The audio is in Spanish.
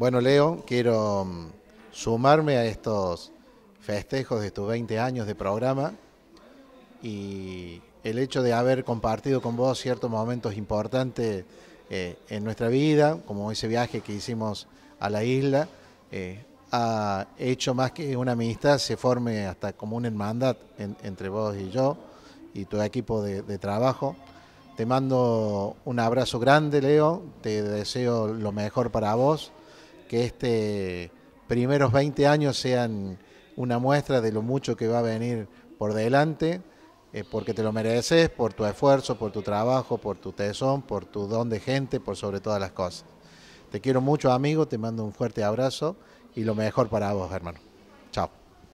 Bueno, Leo, quiero mm, sumarme a estos festejos de tus 20 años de programa y el hecho de haber compartido con vos ciertos momentos importantes eh, en nuestra vida, como ese viaje que hicimos a la isla, eh, ha hecho más que una amistad, se forme hasta como una hermandad entre vos y yo y tu equipo de, de trabajo. Te mando un abrazo grande, Leo, te deseo lo mejor para vos que este primeros 20 años sean una muestra de lo mucho que va a venir por delante, eh, porque te lo mereces, por tu esfuerzo, por tu trabajo, por tu tesón, por tu don de gente, por sobre todas las cosas. Te quiero mucho, amigo, te mando un fuerte abrazo y lo mejor para vos, hermano. Chao.